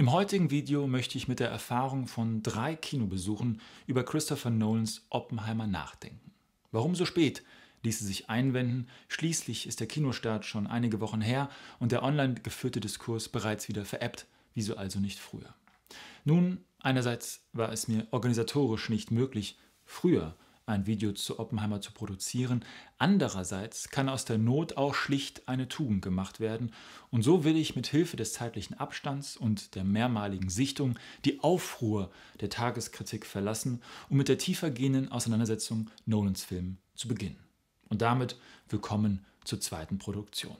Im heutigen Video möchte ich mit der Erfahrung von drei Kinobesuchen über Christopher Nolans Oppenheimer nachdenken. Warum so spät? ließe sich einwenden. Schließlich ist der Kinostart schon einige Wochen her und der online geführte Diskurs bereits wieder veräppt. Wieso also nicht früher? Nun, einerseits war es mir organisatorisch nicht möglich, früher ein Video zu Oppenheimer zu produzieren. Andererseits kann aus der Not auch schlicht eine Tugend gemacht werden. Und so will ich mit Hilfe des zeitlichen Abstands und der mehrmaligen Sichtung die Aufruhr der Tageskritik verlassen, um mit der tiefergehenden Auseinandersetzung Nolans Film zu beginnen. Und damit willkommen zur zweiten Produktion.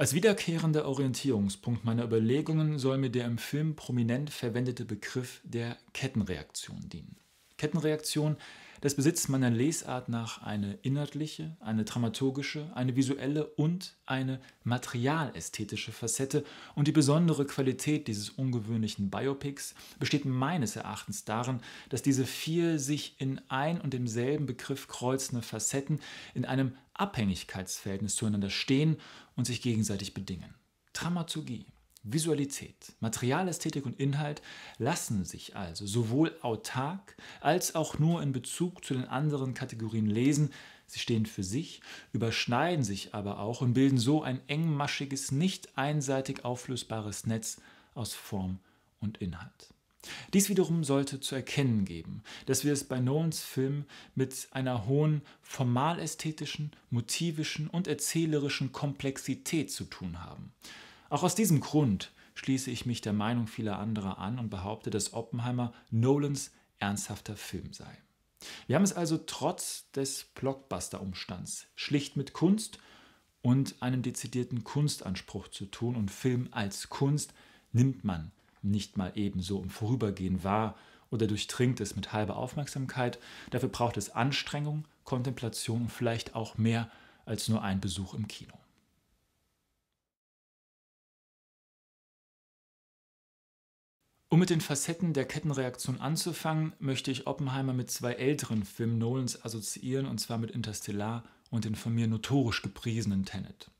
Als wiederkehrender Orientierungspunkt meiner Überlegungen soll mir der im Film prominent verwendete Begriff der Kettenreaktion dienen Kettenreaktion, das besitzt meiner Lesart nach eine inhaltliche, eine dramaturgische, eine visuelle und eine materialästhetische Facette und die besondere Qualität dieses ungewöhnlichen Biopics besteht meines Erachtens darin, dass diese vier sich in ein und demselben Begriff kreuzende Facetten in einem Abhängigkeitsverhältnis zueinander stehen und sich gegenseitig bedingen. Dramaturgie, Visualität, Materialästhetik und Inhalt lassen sich also sowohl autark als auch nur in Bezug zu den anderen Kategorien lesen. Sie stehen für sich, überschneiden sich aber auch und bilden so ein engmaschiges, nicht einseitig auflösbares Netz aus Form und Inhalt. Dies wiederum sollte zu erkennen geben, dass wir es bei Nolans Film mit einer hohen formalästhetischen, motivischen und erzählerischen Komplexität zu tun haben. Auch aus diesem Grund schließe ich mich der Meinung vieler anderer an und behaupte, dass Oppenheimer Nolans ernsthafter Film sei. Wir haben es also trotz des Blockbuster-Umstands schlicht mit Kunst und einem dezidierten Kunstanspruch zu tun und Film als Kunst nimmt man nicht mal ebenso im Vorübergehen wahr oder durchdringt es mit halber Aufmerksamkeit. Dafür braucht es Anstrengung, Kontemplation und vielleicht auch mehr als nur ein Besuch im Kino. Um mit den Facetten der Kettenreaktion anzufangen, möchte ich Oppenheimer mit zwei älteren Filmen Nolans assoziieren, und zwar mit Interstellar und den von mir notorisch gepriesenen Tenet.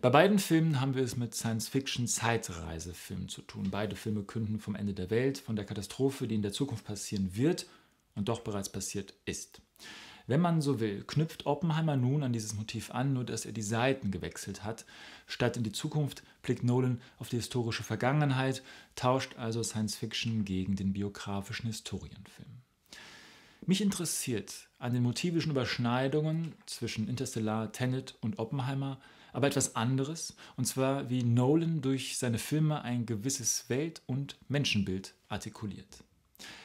Bei beiden Filmen haben wir es mit Science-Fiction-Zeitreisefilmen zu tun. Beide Filme künden vom Ende der Welt, von der Katastrophe, die in der Zukunft passieren wird und doch bereits passiert ist. Wenn man so will, knüpft Oppenheimer nun an dieses Motiv an, nur dass er die Seiten gewechselt hat. Statt in die Zukunft blickt Nolan auf die historische Vergangenheit, tauscht also Science Fiction gegen den biografischen Historienfilm. Mich interessiert an den motivischen Überschneidungen zwischen Interstellar, Tenet und Oppenheimer aber etwas anderes, und zwar wie Nolan durch seine Filme ein gewisses Welt- und Menschenbild artikuliert.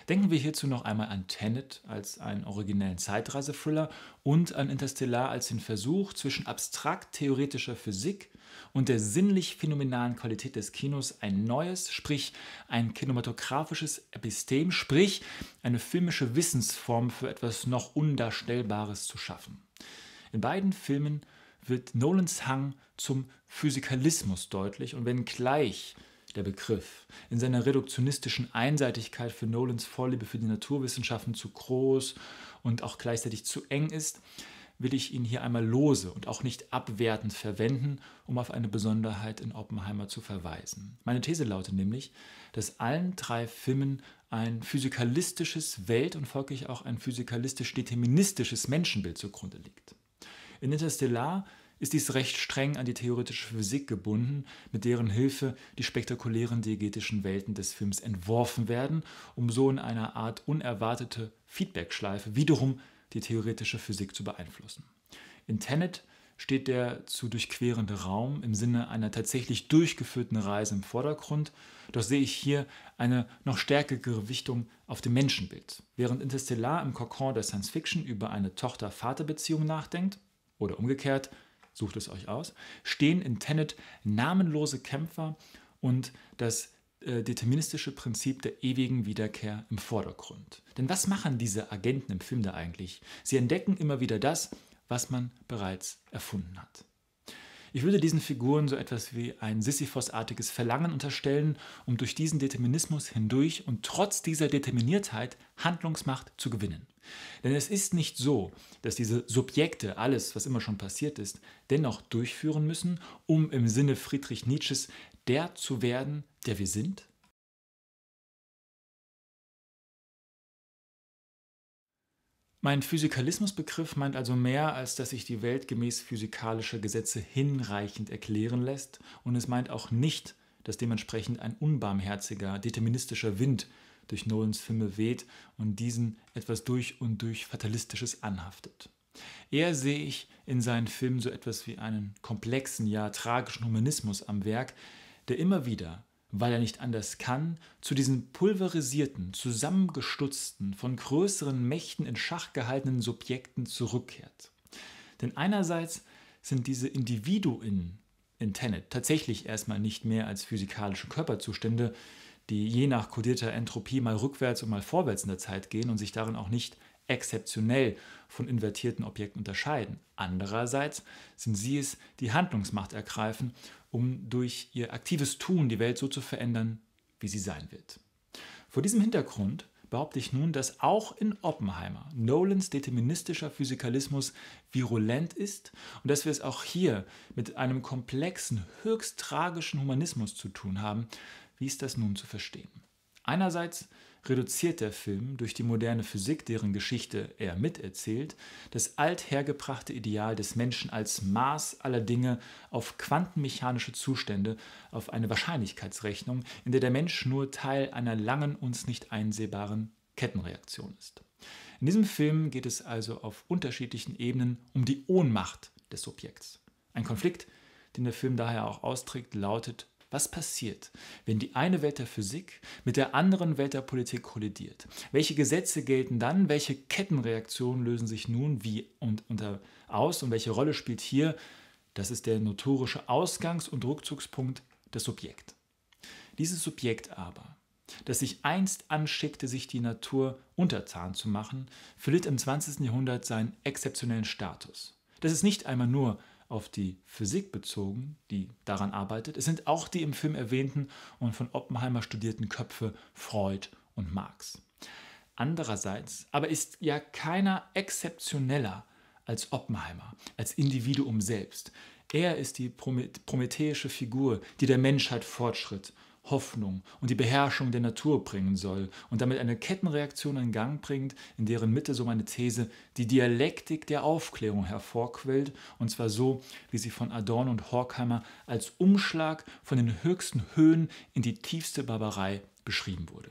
Denken wir hierzu noch einmal an Tenet als einen originellen Zeitreisethriller und an Interstellar als den Versuch, zwischen abstrakt-theoretischer Physik und der sinnlich phänomenalen Qualität des Kinos ein neues, sprich ein kinematografisches Epistem, sprich eine filmische Wissensform für etwas noch Undarstellbares zu schaffen. In beiden Filmen wird Nolans Hang zum Physikalismus deutlich und wenngleich gleich der Begriff, in seiner reduktionistischen Einseitigkeit für Nolans Vorliebe für die Naturwissenschaften zu groß und auch gleichzeitig zu eng ist, will ich ihn hier einmal lose und auch nicht abwertend verwenden, um auf eine Besonderheit in Oppenheimer zu verweisen. Meine These lautet nämlich, dass allen drei Filmen ein physikalistisches Welt und folglich auch ein physikalistisch-deterministisches Menschenbild zugrunde liegt. In Interstellar ist dies recht streng an die theoretische Physik gebunden, mit deren Hilfe die spektakulären diegetischen Welten des Films entworfen werden, um so in einer Art unerwartete Feedbackschleife wiederum die theoretische Physik zu beeinflussen. In Tenet steht der zu durchquerende Raum im Sinne einer tatsächlich durchgeführten Reise im Vordergrund, doch sehe ich hier eine noch stärkere Wichtung auf dem Menschenbild. Während Interstellar im Kokon der Science-Fiction über eine Tochter-Vater-Beziehung nachdenkt, oder umgekehrt, sucht es euch aus, stehen in Tenet namenlose Kämpfer und das äh, deterministische Prinzip der ewigen Wiederkehr im Vordergrund. Denn was machen diese Agenten im Film da eigentlich? Sie entdecken immer wieder das, was man bereits erfunden hat. Ich würde diesen Figuren so etwas wie ein Sisyphos-artiges Verlangen unterstellen, um durch diesen Determinismus hindurch und trotz dieser Determiniertheit Handlungsmacht zu gewinnen. Denn es ist nicht so, dass diese Subjekte alles, was immer schon passiert ist, dennoch durchführen müssen, um im Sinne Friedrich Nietzsches der zu werden, der wir sind, Mein Physikalismusbegriff meint also mehr, als dass sich die Welt gemäß physikalischer Gesetze hinreichend erklären lässt und es meint auch nicht, dass dementsprechend ein unbarmherziger, deterministischer Wind durch Nolans Filme weht und diesen etwas durch und durch Fatalistisches anhaftet. Eher sehe ich in seinen Filmen so etwas wie einen komplexen, ja tragischen Humanismus am Werk, der immer wieder weil er nicht anders kann, zu diesen pulverisierten, zusammengestutzten, von größeren Mächten in Schach gehaltenen Subjekten zurückkehrt. Denn einerseits sind diese Individuen in Tenet tatsächlich erstmal nicht mehr als physikalische Körperzustände, die je nach kodierter Entropie mal rückwärts und mal vorwärts in der Zeit gehen und sich darin auch nicht exzeptionell von invertierten Objekten unterscheiden. Andererseits sind sie es, die Handlungsmacht ergreifen, um durch ihr aktives Tun die Welt so zu verändern, wie sie sein wird. Vor diesem Hintergrund behaupte ich nun, dass auch in Oppenheimer Nolans deterministischer Physikalismus virulent ist und dass wir es auch hier mit einem komplexen, höchst tragischen Humanismus zu tun haben. Wie ist das nun zu verstehen? Einerseits reduziert der Film durch die moderne Physik, deren Geschichte er miterzählt, das althergebrachte Ideal des Menschen als Maß aller Dinge auf quantenmechanische Zustände, auf eine Wahrscheinlichkeitsrechnung, in der der Mensch nur Teil einer langen, uns nicht einsehbaren Kettenreaktion ist. In diesem Film geht es also auf unterschiedlichen Ebenen um die Ohnmacht des Subjekts. Ein Konflikt, den der Film daher auch austrägt, lautet was passiert, wenn die eine Welt der Physik mit der anderen Welt der Politik kollidiert? Welche Gesetze gelten dann? Welche Kettenreaktionen lösen sich nun wie und unter aus? Und welche Rolle spielt hier, das ist der notorische Ausgangs- und Rückzugspunkt, das Subjekt? Dieses Subjekt aber, das sich einst anschickte, sich die Natur untertan zu machen, verliert im 20. Jahrhundert seinen exzeptionellen Status. Das ist nicht einmal nur auf die Physik bezogen, die daran arbeitet. Es sind auch die im Film erwähnten und von Oppenheimer studierten Köpfe Freud und Marx. Andererseits aber ist ja keiner exzeptioneller als Oppenheimer, als Individuum selbst. Er ist die prometheische Figur, die der Menschheit Fortschritt Hoffnung und die Beherrschung der Natur bringen soll und damit eine Kettenreaktion in Gang bringt, in deren Mitte, so meine These, die Dialektik der Aufklärung hervorquillt, und zwar so, wie sie von Adorn und Horkheimer als Umschlag von den höchsten Höhen in die tiefste Barbarei beschrieben wurde.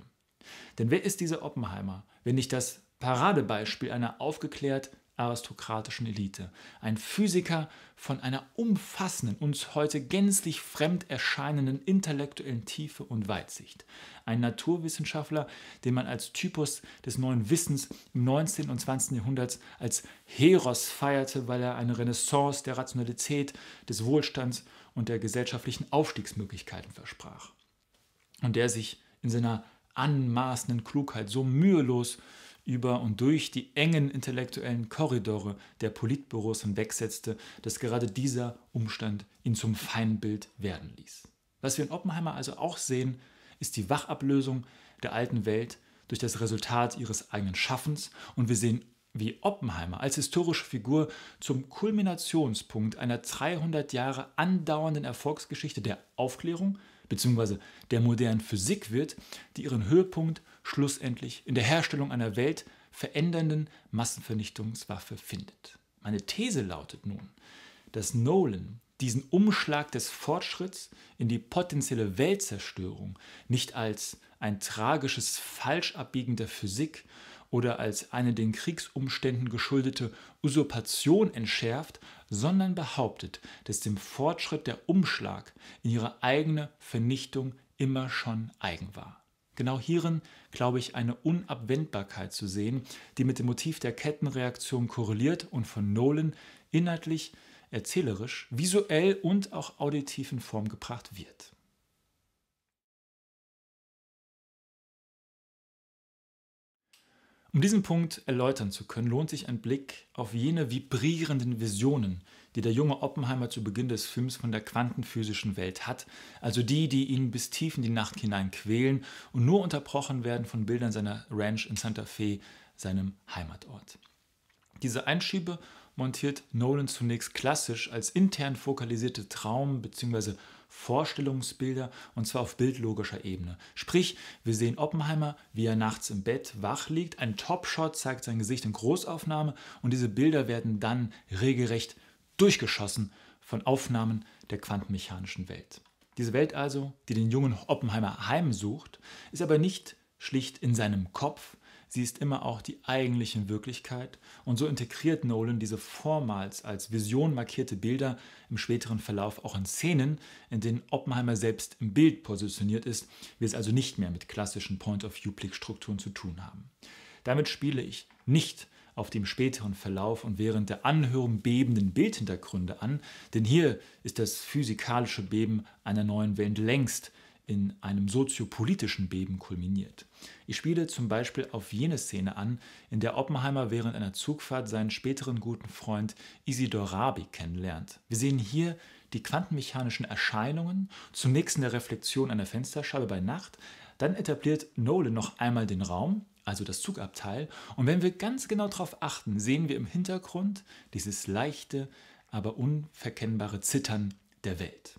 Denn wer ist dieser Oppenheimer, wenn nicht das Paradebeispiel einer aufgeklärt aristokratischen Elite. Ein Physiker von einer umfassenden, uns heute gänzlich fremd erscheinenden intellektuellen Tiefe und Weitsicht. Ein Naturwissenschaftler, den man als Typus des neuen Wissens im 19. und 20. Jahrhunderts als Heros feierte, weil er eine Renaissance der Rationalität, des Wohlstands und der gesellschaftlichen Aufstiegsmöglichkeiten versprach. Und der sich in seiner anmaßenden Klugheit so mühelos über und durch die engen intellektuellen Korridore der Politbüros hinwegsetzte, dass gerade dieser Umstand ihn zum Feindbild werden ließ. Was wir in Oppenheimer also auch sehen, ist die Wachablösung der alten Welt durch das Resultat ihres eigenen Schaffens und wir sehen wie Oppenheimer als historische Figur zum Kulminationspunkt einer 300 Jahre andauernden Erfolgsgeschichte der Aufklärung bzw. der modernen Physik wird, die ihren Höhepunkt schlussendlich in der Herstellung einer weltverändernden Massenvernichtungswaffe findet. Meine These lautet nun, dass Nolan diesen Umschlag des Fortschritts in die potenzielle Weltzerstörung nicht als ein tragisches Falschabbiegen der Physik oder als eine den Kriegsumständen geschuldete Usurpation entschärft, sondern behauptet, dass dem Fortschritt der Umschlag in ihre eigene Vernichtung immer schon eigen war. Genau hierin glaube ich eine Unabwendbarkeit zu sehen, die mit dem Motiv der Kettenreaktion korreliert und von Nolan inhaltlich, erzählerisch, visuell und auch auditiv in Form gebracht wird. Um diesen Punkt erläutern zu können, lohnt sich ein Blick auf jene vibrierenden Visionen, die der junge Oppenheimer zu Beginn des Films von der quantenphysischen Welt hat, also die, die ihn bis tief in die Nacht hinein quälen und nur unterbrochen werden von Bildern seiner Ranch in Santa Fe, seinem Heimatort. Diese Einschiebe montiert Nolan zunächst klassisch als intern fokalisierte Traum- bzw. Vorstellungsbilder und zwar auf bildlogischer Ebene. Sprich, wir sehen Oppenheimer, wie er nachts im Bett wach liegt, ein Topshot zeigt sein Gesicht in Großaufnahme und diese Bilder werden dann regelrecht durchgeschossen von Aufnahmen der quantenmechanischen Welt. Diese Welt also, die den jungen Oppenheimer heimsucht, ist aber nicht schlicht in seinem Kopf, sie ist immer auch die eigentliche Wirklichkeit und so integriert Nolan diese vormals als Vision markierte Bilder im späteren Verlauf auch in Szenen, in denen Oppenheimer selbst im Bild positioniert ist, wir es also nicht mehr mit klassischen point of view strukturen zu tun haben. Damit spiele ich nicht auf dem späteren Verlauf und während der Anhörung bebenden Bildhintergründe an, denn hier ist das physikalische Beben einer neuen Welt längst in einem soziopolitischen Beben kulminiert. Ich spiele zum Beispiel auf jene Szene an, in der Oppenheimer während einer Zugfahrt seinen späteren guten Freund Isidor Rabi kennenlernt. Wir sehen hier die quantenmechanischen Erscheinungen, zunächst in der Reflexion einer Fensterscheibe bei Nacht, dann etabliert Nolan noch einmal den Raum, also das Zugabteil. Und wenn wir ganz genau darauf achten, sehen wir im Hintergrund dieses leichte, aber unverkennbare Zittern der Welt.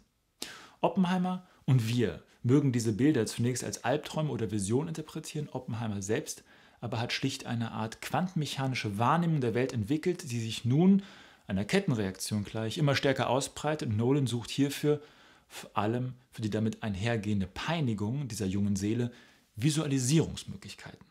Oppenheimer und wir mögen diese Bilder zunächst als Albträume oder Vision interpretieren. Oppenheimer selbst aber hat schlicht eine Art quantenmechanische Wahrnehmung der Welt entwickelt, die sich nun einer Kettenreaktion gleich immer stärker ausbreitet. Und Nolan sucht hierfür vor allem für die damit einhergehende Peinigung dieser jungen Seele Visualisierungsmöglichkeiten.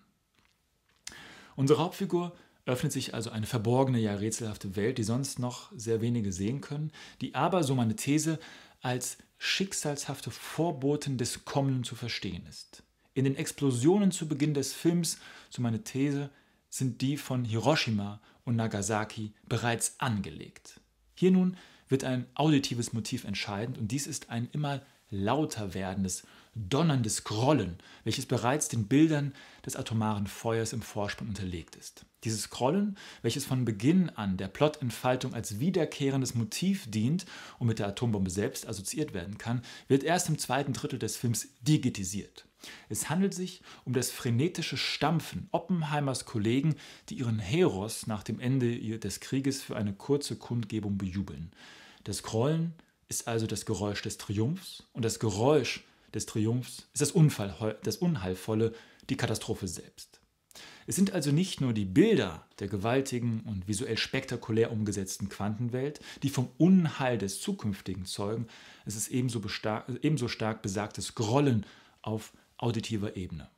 Unsere Hauptfigur öffnet sich also eine verborgene, ja rätselhafte Welt, die sonst noch sehr wenige sehen können, die aber, so meine These, als schicksalshafte Vorboten des Kommenden zu verstehen ist. In den Explosionen zu Beginn des Films, so meine These, sind die von Hiroshima und Nagasaki bereits angelegt. Hier nun wird ein auditives Motiv entscheidend und dies ist ein immer lauter werdendes donnerndes Grollen, welches bereits den Bildern des atomaren Feuers im Vorspann unterlegt ist. Dieses Grollen, welches von Beginn an der Plotentfaltung als wiederkehrendes Motiv dient und mit der Atombombe selbst assoziiert werden kann, wird erst im zweiten Drittel des Films digitisiert. Es handelt sich um das frenetische Stampfen Oppenheimers Kollegen, die ihren Heros nach dem Ende des Krieges für eine kurze Kundgebung bejubeln. Das Grollen ist also das Geräusch des Triumphs und das Geräusch des Triumphs ist das, Unfall, das Unheilvolle, die Katastrophe selbst. Es sind also nicht nur die Bilder der gewaltigen und visuell spektakulär umgesetzten Quantenwelt, die vom Unheil des Zukünftigen zeugen, es ist ebenso, ebenso stark besagtes Grollen auf auditiver Ebene.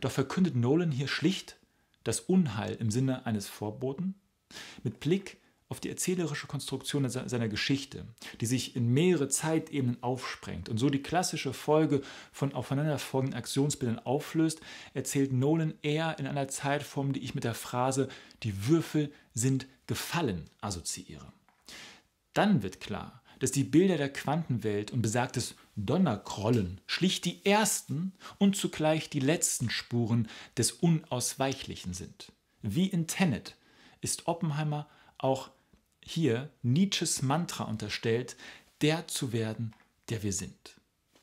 Doch verkündet Nolan hier schlicht das Unheil im Sinne eines Vorboten? Mit Blick auf die erzählerische Konstruktion seiner Geschichte, die sich in mehrere Zeitebenen aufsprengt und so die klassische Folge von aufeinanderfolgenden Aktionsbildern auflöst, erzählt Nolan eher in einer Zeitform, die ich mit der Phrase die Würfel sind gefallen assoziiere. Dann wird klar, dass die Bilder der Quantenwelt und besagtes Donnerkrollen schlicht die ersten und zugleich die letzten Spuren des Unausweichlichen sind. Wie in Tenet ist Oppenheimer auch hier Nietzsches Mantra unterstellt, der zu werden, der wir sind.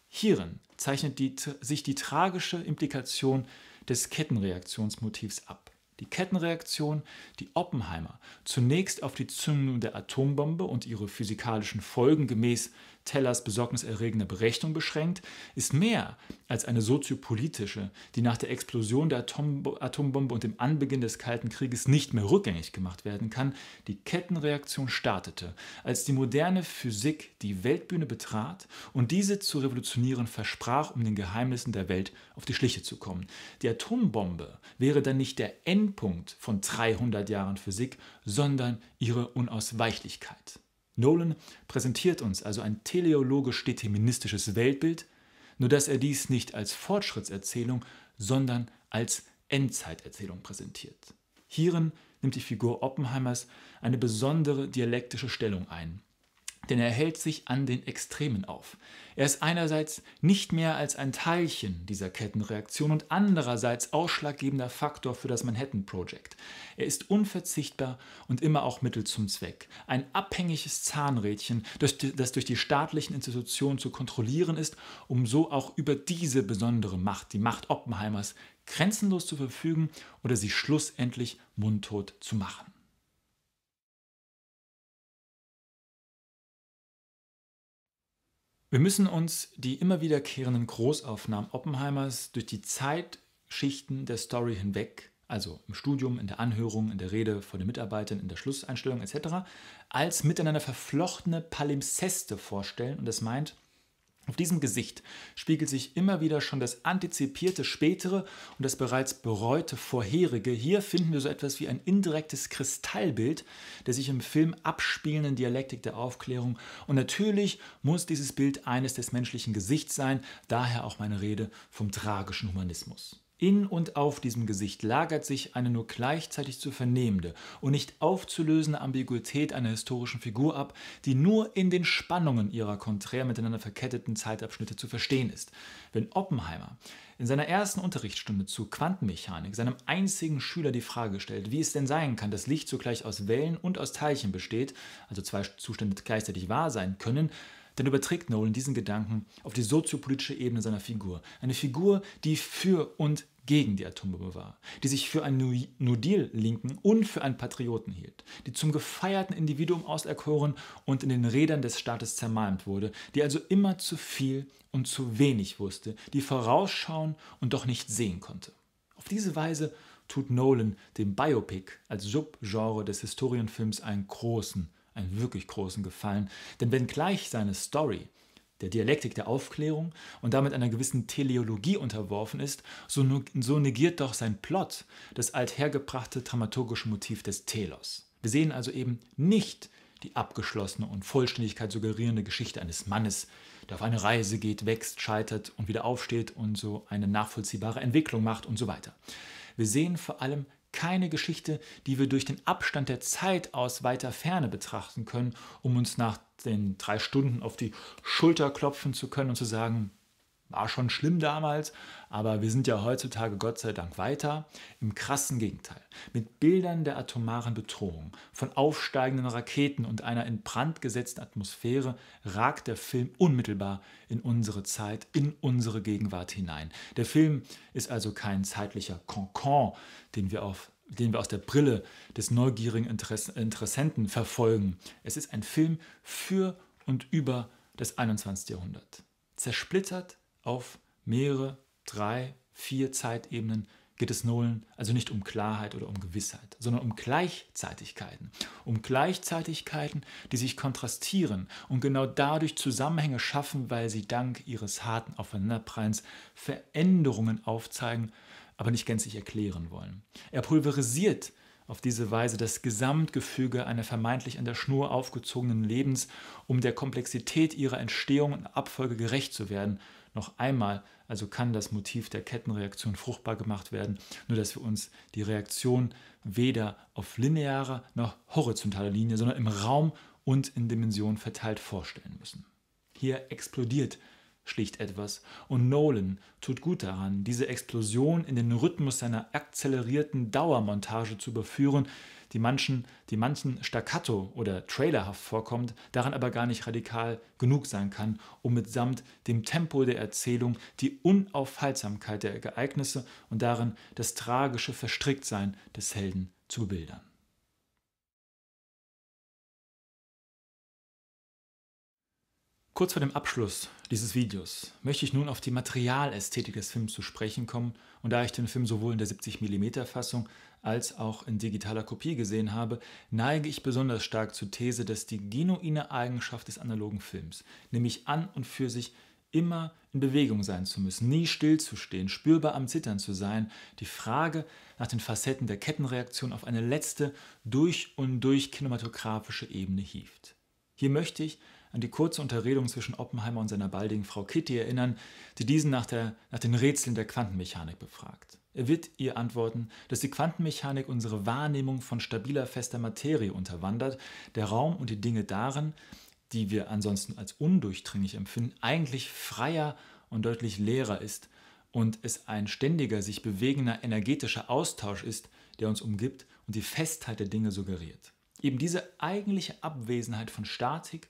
Hierin zeichnet die, sich die tragische Implikation des Kettenreaktionsmotivs ab. Die Kettenreaktion, die Oppenheimer zunächst auf die Zündung der Atombombe und ihre physikalischen Folgen gemäß Tellers besorgniserregende Berechnung beschränkt, ist mehr als eine soziopolitische, die nach der Explosion der Atombombe und dem Anbeginn des Kalten Krieges nicht mehr rückgängig gemacht werden kann. Die Kettenreaktion startete, als die moderne Physik die Weltbühne betrat und diese zu revolutionieren versprach, um den Geheimnissen der Welt auf die Schliche zu kommen. Die Atombombe wäre dann nicht der Endpunkt von 300 Jahren Physik, sondern ihre Unausweichlichkeit. Nolan präsentiert uns also ein teleologisch-deterministisches Weltbild, nur dass er dies nicht als Fortschrittserzählung, sondern als Endzeiterzählung präsentiert. Hierin nimmt die Figur Oppenheimers eine besondere dialektische Stellung ein, denn er hält sich an den Extremen auf. Er ist einerseits nicht mehr als ein Teilchen dieser Kettenreaktion und andererseits ausschlaggebender Faktor für das Manhattan Project. Er ist unverzichtbar und immer auch Mittel zum Zweck. Ein abhängiges Zahnrädchen, das, das durch die staatlichen Institutionen zu kontrollieren ist, um so auch über diese besondere Macht, die Macht Oppenheimers, grenzenlos zu verfügen oder sie schlussendlich mundtot zu machen. Wir müssen uns die immer wiederkehrenden Großaufnahmen Oppenheimers durch die Zeitschichten der Story hinweg, also im Studium, in der Anhörung, in der Rede vor den Mitarbeitern, in der Schlusseinstellung etc., als miteinander verflochtene Palimpseste vorstellen. Und das meint, auf diesem Gesicht spiegelt sich immer wieder schon das antizipierte spätere und das bereits bereute vorherige. Hier finden wir so etwas wie ein indirektes Kristallbild der sich im Film abspielenden Dialektik der Aufklärung. Und natürlich muss dieses Bild eines des menschlichen Gesichts sein, daher auch meine Rede vom tragischen Humanismus. In und auf diesem Gesicht lagert sich eine nur gleichzeitig zu vernehmende und nicht aufzulösende Ambiguität einer historischen Figur ab, die nur in den Spannungen ihrer konträr miteinander verketteten Zeitabschnitte zu verstehen ist. Wenn Oppenheimer in seiner ersten Unterrichtsstunde zu Quantenmechanik seinem einzigen Schüler die Frage stellt, wie es denn sein kann, dass Licht zugleich aus Wellen und aus Teilchen besteht, also zwei Zustände gleichzeitig wahr sein können, dann überträgt Nolan diesen Gedanken auf die soziopolitische Ebene seiner Figur. Eine Figur, die für und gegen die Atombombe war, die sich für einen New Deal-Linken und für einen Patrioten hielt, die zum gefeierten Individuum auserkoren und in den Rädern des Staates zermalmt wurde, die also immer zu viel und zu wenig wusste, die vorausschauen und doch nicht sehen konnte. Auf diese Weise tut Nolan dem Biopic als Subgenre des Historienfilms einen großen einen wirklich großen Gefallen, denn wenn gleich seine Story der Dialektik der Aufklärung und damit einer gewissen Teleologie unterworfen ist, so, so negiert doch sein Plot das althergebrachte dramaturgische Motiv des Telos. Wir sehen also eben nicht die abgeschlossene und Vollständigkeit suggerierende Geschichte eines Mannes, der auf eine Reise geht, wächst, scheitert und wieder aufsteht und so eine nachvollziehbare Entwicklung macht und so weiter. Wir sehen vor allem keine Geschichte, die wir durch den Abstand der Zeit aus weiter Ferne betrachten können, um uns nach den drei Stunden auf die Schulter klopfen zu können und zu sagen, war schon schlimm damals, aber wir sind ja heutzutage Gott sei Dank weiter. Im krassen Gegenteil. Mit Bildern der atomaren Bedrohung, von aufsteigenden Raketen und einer in Brand gesetzten Atmosphäre ragt der Film unmittelbar in unsere Zeit, in unsere Gegenwart hinein. Der Film ist also kein zeitlicher Concon, den wir auf den wir aus der Brille des neugierigen Interess Interessenten verfolgen. Es ist ein Film für und über das 21. Jahrhundert. Zersplittert auf mehrere, drei, vier Zeitebenen geht es Nolan also nicht um Klarheit oder um Gewissheit, sondern um Gleichzeitigkeiten. Um Gleichzeitigkeiten, die sich kontrastieren und genau dadurch Zusammenhänge schaffen, weil sie dank ihres harten Aufeinanderprallens Veränderungen aufzeigen, aber nicht gänzlich erklären wollen. Er pulverisiert auf diese Weise das Gesamtgefüge einer vermeintlich an der Schnur aufgezogenen Lebens, um der Komplexität ihrer Entstehung und Abfolge gerecht zu werden – noch einmal, also kann das Motiv der Kettenreaktion fruchtbar gemacht werden, nur dass wir uns die Reaktion weder auf linearer noch horizontaler Linie, sondern im Raum und in Dimensionen verteilt vorstellen müssen. Hier explodiert schlicht etwas und Nolan tut gut daran, diese Explosion in den Rhythmus seiner akzelerierten Dauermontage zu überführen, die manchen, die manchen staccato oder trailerhaft vorkommt, daran aber gar nicht radikal genug sein kann, um mitsamt dem Tempo der Erzählung die Unaufhaltsamkeit der Ereignisse und darin das tragische Verstricktsein des Helden zu bildern. Kurz vor dem Abschluss dieses Videos möchte ich nun auf die Materialästhetik des Films zu sprechen kommen und da ich den Film sowohl in der 70mm Fassung als auch in digitaler Kopie gesehen habe, neige ich besonders stark zur These, dass die genuine Eigenschaft des analogen Films, nämlich an und für sich immer in Bewegung sein zu müssen, nie stillzustehen, spürbar am Zittern zu sein, die Frage nach den Facetten der Kettenreaktion auf eine letzte, durch und durch kinematografische Ebene hieft. Hier möchte ich an die kurze Unterredung zwischen Oppenheimer und seiner baldigen Frau Kitty erinnern, die diesen nach, der, nach den Rätseln der Quantenmechanik befragt. Er wird ihr antworten, dass die Quantenmechanik unsere Wahrnehmung von stabiler, fester Materie unterwandert, der Raum und die Dinge darin, die wir ansonsten als undurchdringlich empfinden, eigentlich freier und deutlich leerer ist und es ein ständiger, sich bewegender, energetischer Austausch ist, der uns umgibt und die Festheit der Dinge suggeriert. Eben diese eigentliche Abwesenheit von Statik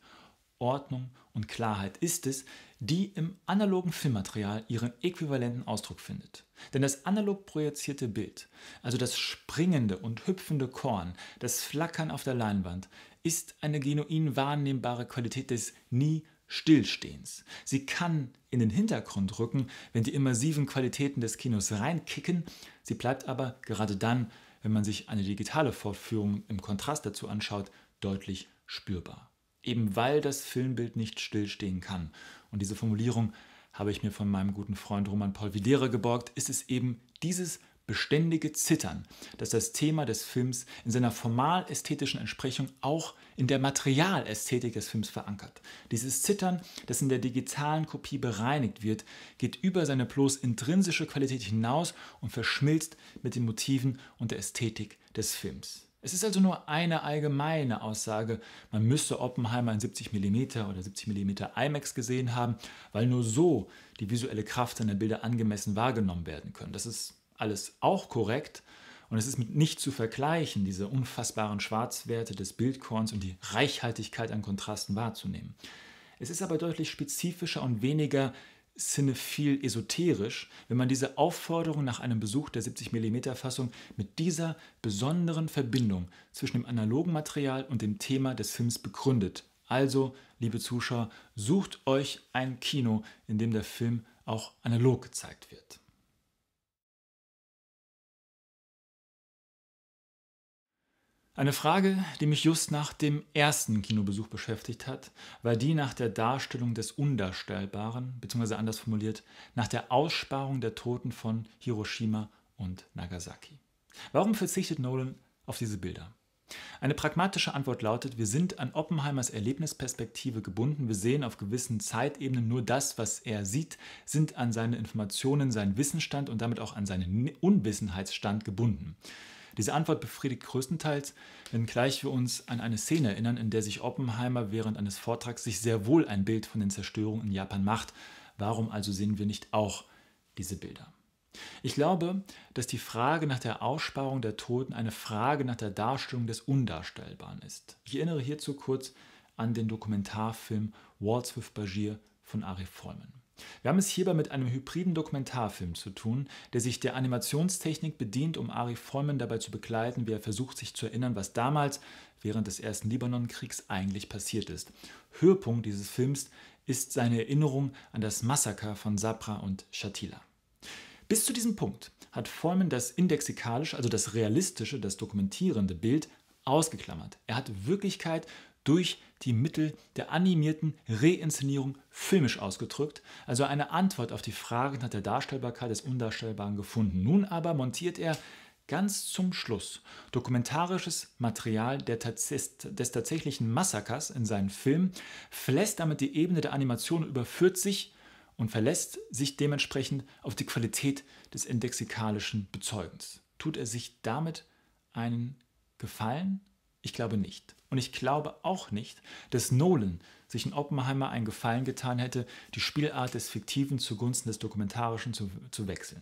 Ordnung und Klarheit ist es, die im analogen Filmmaterial ihren äquivalenten Ausdruck findet. Denn das analog projizierte Bild, also das springende und hüpfende Korn, das Flackern auf der Leinwand, ist eine genuin wahrnehmbare Qualität des nie Stillstehens. Sie kann in den Hintergrund rücken, wenn die immersiven Qualitäten des Kinos reinkicken, sie bleibt aber gerade dann, wenn man sich eine digitale Vorführung im Kontrast dazu anschaut, deutlich spürbar eben weil das Filmbild nicht stillstehen kann. Und diese Formulierung habe ich mir von meinem guten Freund Roman Paul Videre geborgt, ist es eben dieses beständige Zittern, das das Thema des Films in seiner formal-ästhetischen Entsprechung auch in der Materialästhetik des Films verankert. Dieses Zittern, das in der digitalen Kopie bereinigt wird, geht über seine bloß intrinsische Qualität hinaus und verschmilzt mit den Motiven und der Ästhetik des Films. Es ist also nur eine allgemeine Aussage, man müsse Oppenheimer in 70 mm oder 70 mm IMAX gesehen haben, weil nur so die visuelle Kraft seiner Bilder angemessen wahrgenommen werden können. Das ist alles auch korrekt und es ist mit nicht zu vergleichen, diese unfassbaren Schwarzwerte des Bildkorns und die Reichhaltigkeit an Kontrasten wahrzunehmen. Es ist aber deutlich spezifischer und weniger cinephil esoterisch, wenn man diese Aufforderung nach einem Besuch der 70 mm Fassung mit dieser besonderen Verbindung zwischen dem analogen Material und dem Thema des Films begründet. Also, liebe Zuschauer, sucht euch ein Kino, in dem der Film auch analog gezeigt wird. Eine Frage, die mich just nach dem ersten Kinobesuch beschäftigt hat, war die nach der Darstellung des Undarstellbaren, beziehungsweise anders formuliert, nach der Aussparung der Toten von Hiroshima und Nagasaki. Warum verzichtet Nolan auf diese Bilder? Eine pragmatische Antwort lautet, wir sind an Oppenheimers Erlebnisperspektive gebunden, wir sehen auf gewissen Zeitebenen nur das, was er sieht, sind an seine Informationen, seinen Wissensstand und damit auch an seinen Unwissenheitsstand gebunden. Diese Antwort befriedigt größtenteils, wenngleich wir uns an eine Szene erinnern, in der sich Oppenheimer während eines Vortrags sich sehr wohl ein Bild von den Zerstörungen in Japan macht. Warum also sehen wir nicht auch diese Bilder? Ich glaube, dass die Frage nach der Aussparung der Toten eine Frage nach der Darstellung des Undarstellbaren ist. Ich erinnere hierzu kurz an den Dokumentarfilm Waltz with Bashir von Arif Vollmann. Wir haben es hierbei mit einem hybriden Dokumentarfilm zu tun, der sich der Animationstechnik bedient, um Ari Vollmann dabei zu begleiten, wie er versucht, sich zu erinnern, was damals während des ersten Libanon-Kriegs eigentlich passiert ist. Höhepunkt dieses Films ist seine Erinnerung an das Massaker von Sabra und Shatila. Bis zu diesem Punkt hat Vollmann das indexikalische, also das realistische, das dokumentierende Bild ausgeklammert. Er hat Wirklichkeit durch die Mittel der animierten Reinszenierung filmisch ausgedrückt, also eine Antwort auf die Fragen hat der Darstellbarkeit des Undarstellbaren gefunden. Nun aber montiert er ganz zum Schluss dokumentarisches Material des tatsächlichen Massakers in seinen Film, verlässt damit die Ebene der Animation und überführt sich und verlässt sich dementsprechend auf die Qualität des indexikalischen Bezeugens. Tut er sich damit einen Gefallen? Ich glaube nicht. Und ich glaube auch nicht, dass Nolan sich in Oppenheimer einen Gefallen getan hätte, die Spielart des Fiktiven zugunsten des Dokumentarischen zu, zu wechseln.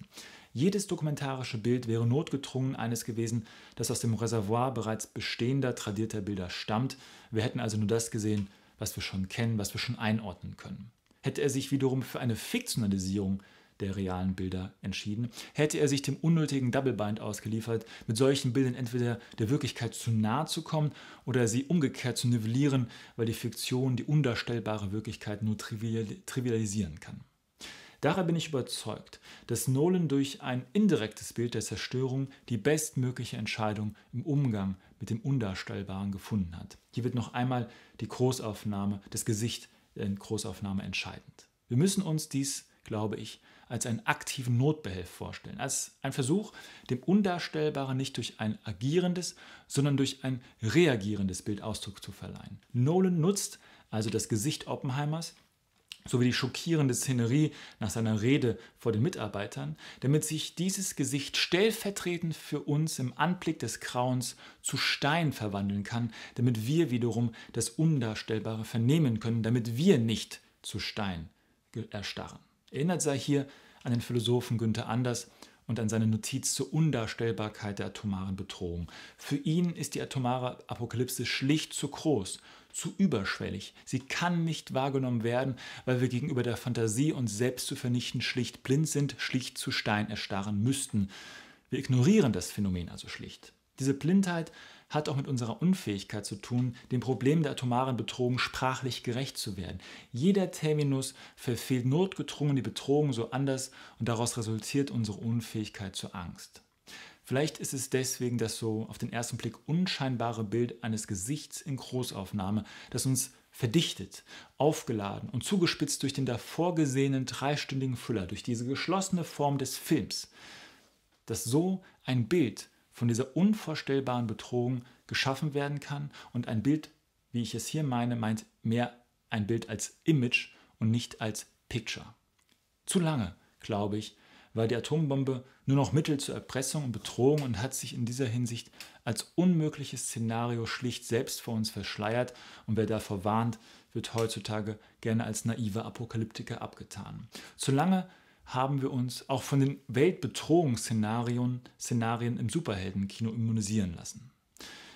Jedes dokumentarische Bild wäre notgedrungen eines gewesen, das aus dem Reservoir bereits bestehender, tradierter Bilder stammt. Wir hätten also nur das gesehen, was wir schon kennen, was wir schon einordnen können. Hätte er sich wiederum für eine Fiktionalisierung der realen Bilder entschieden. Hätte er sich dem unnötigen Double Bind ausgeliefert, mit solchen Bildern entweder der Wirklichkeit zu nahe zu kommen oder sie umgekehrt zu nivellieren, weil die Fiktion die undarstellbare Wirklichkeit nur trivialisieren kann. Daher bin ich überzeugt, dass Nolan durch ein indirektes Bild der Zerstörung die bestmögliche Entscheidung im Umgang mit dem Undarstellbaren gefunden hat. Hier wird noch einmal die Großaufnahme, das Gesicht in Großaufnahme entscheidend. Wir müssen uns dies, glaube ich, als einen aktiven Notbehelf vorstellen, als ein Versuch, dem Undarstellbaren nicht durch ein agierendes, sondern durch ein reagierendes Bild Ausdruck zu verleihen. Nolan nutzt also das Gesicht Oppenheimers sowie die schockierende Szenerie nach seiner Rede vor den Mitarbeitern, damit sich dieses Gesicht stellvertretend für uns im Anblick des Grauens zu Stein verwandeln kann, damit wir wiederum das Undarstellbare vernehmen können, damit wir nicht zu Stein erstarren. Erinnert sei hier an den Philosophen Günther Anders und an seine Notiz zur Undarstellbarkeit der atomaren Bedrohung. Für ihn ist die atomare Apokalypse schlicht zu groß, zu überschwellig. Sie kann nicht wahrgenommen werden, weil wir gegenüber der Fantasie uns selbst zu vernichten schlicht blind sind, schlicht zu Stein erstarren müssten. Wir ignorieren das Phänomen also schlicht. Diese Blindheit hat auch mit unserer Unfähigkeit zu tun, dem Problem der atomaren Bedrohung sprachlich gerecht zu werden. Jeder Terminus verfehlt notgedrungen die Bedrohung so anders und daraus resultiert unsere Unfähigkeit zur Angst. Vielleicht ist es deswegen das so auf den ersten Blick unscheinbare Bild eines Gesichts in Großaufnahme, das uns verdichtet, aufgeladen und zugespitzt durch den davor gesehenen dreistündigen Füller, durch diese geschlossene Form des Films, dass so ein Bild von dieser unvorstellbaren Bedrohung geschaffen werden kann und ein Bild, wie ich es hier meine, meint mehr ein Bild als Image und nicht als Picture. Zu lange, glaube ich, war die Atombombe nur noch Mittel zur Erpressung und Bedrohung und hat sich in dieser Hinsicht als unmögliches Szenario schlicht selbst vor uns verschleiert und wer davor warnt, wird heutzutage gerne als naiver Apokalyptiker abgetan. Zu Solange haben wir uns auch von den Weltbedrohungsszenarien Szenarien im Superheldenkino immunisieren lassen.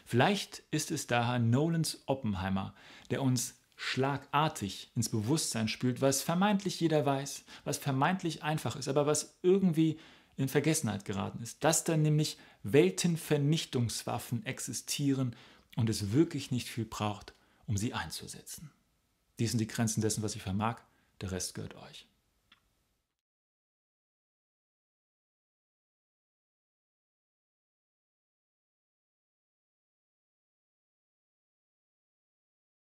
Vielleicht ist es daher Nolans Oppenheimer, der uns schlagartig ins Bewusstsein spült, was vermeintlich jeder weiß, was vermeintlich einfach ist, aber was irgendwie in Vergessenheit geraten ist, dass da nämlich Weltenvernichtungswaffen existieren und es wirklich nicht viel braucht, um sie einzusetzen. Dies sind die Grenzen dessen, was ich vermag, der Rest gehört euch.